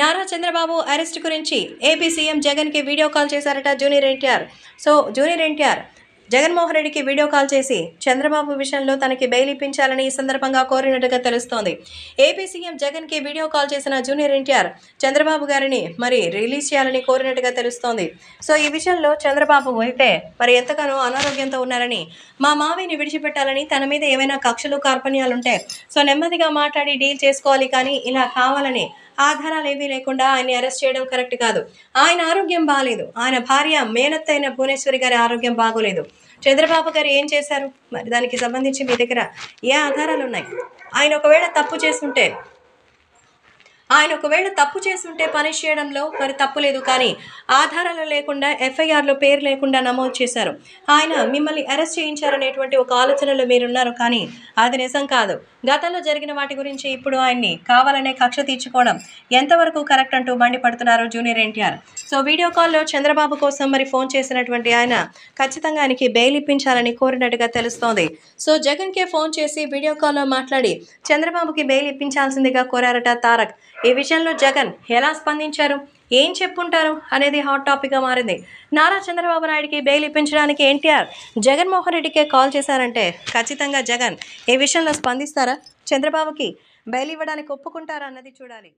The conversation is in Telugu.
నారా చంద్రబాబు అరెస్ట్ గురించి ఏపీ సీఎం జగన్కి వీడియో కాల్ చేశారట junior NTR so junior NTR Jaganmohan రెడ్డికి వీడియో కాల్ చేసి చంద్రబాబు విషయంలో తనకి బెయిల్ ఇప్పించాలని ఈ సందర్భంగా కోరినట్టుగా తెలుస్తోంది ఏపీ సీఎం జగన్కి వీడియో కాల్ చేసిన జూనియర్ ఎన్టీఆర్ చంద్రబాబు గారిని మరి రిలీజ్ చేయాలని కోరినట్టుగా తెలుస్తోంది సో ఈ విషయంలో చంద్రబాబు అయితే మరి ఎంతగానో అనారోగ్యంతో ఉన్నారని మా మావిని విడిచిపెట్టాలని తన మీద ఏమైనా కక్షలు కార్పణ్యాలుంటే సో నెమ్మదిగా మాట్లాడి డీల్ చేసుకోవాలి కానీ ఇలా కావాలని ఆధారాలు ఏవీ లేకుండా ఆయన్ని అరెస్ట్ చేయడం కరెక్ట్ కాదు ఆయన ఆరోగ్యం బాగాలేదు ఆయన భార్య మేనత్త అయిన భువనేశ్వరి గారి ఆరోగ్యం బాగోలేదు చంద్రబాబు గారు ఏం చేశారు మరి దానికి సంబంధించి మీ దగ్గర ఏ ఆధారాలు ఉన్నాయి ఆయన ఒకవేళ తప్పు చేస్తుంటే ఆయన ఒకవేళ తప్పు చేస్తుంటే పనిష్ చేయడంలో మరి తప్పు లేదు కానీ ఆధారాలు లేకుండా ఎఫ్ఐఆర్లో పేరు లేకుండా నమోదు చేశారు ఆయన మిమ్మల్ని అరెస్ట్ చేయించారనేటువంటి ఒక ఆలోచనలో మీరున్నారు కానీ అది నిజం కాదు గతంలో జరిగిన వాటి గురించి ఇప్పుడు ఆయన్ని కావాలనే కక్ష తీర్చుకోవడం ఎంతవరకు కరెక్ట్ అంటూ మండిపడుతున్నారు జూనియర్ ఎన్టీఆర్ సో వీడియో కాల్లో చంద్రబాబు కోసం మరి ఫోన్ చేసినటువంటి ఆయన ఖచ్చితంగా ఆయనకి బెయిల్ ఇప్పించాలని కోరినట్టుగా తెలుస్తోంది సో జగన్కే ఫోన్ చేసి వీడియో కాల్లో మాట్లాడి చంద్రబాబుకి బెయిల్ ఇప్పించాల్సిందిగా కోరారట తారక్ ఈ విషయంలో జగన్ ఎలా స్పందించారు ఏం చెప్పుంటారు అనేది హాట్ టాపిక్గా మారింది నారా చంద్రబాబు నాయుడికి బెయిల్ ఇప్పించడానికి ఎన్టీఆర్ జగన్మోహన్ రెడ్డికే కాల్ చేశారంటే ఖచ్చితంగా జగన్ ఈ విషయంలో స్పందిస్తారా చంద్రబాబుకి బెయిల్ ఇవ్వడానికి ఒప్పుకుంటారా అన్నది చూడాలి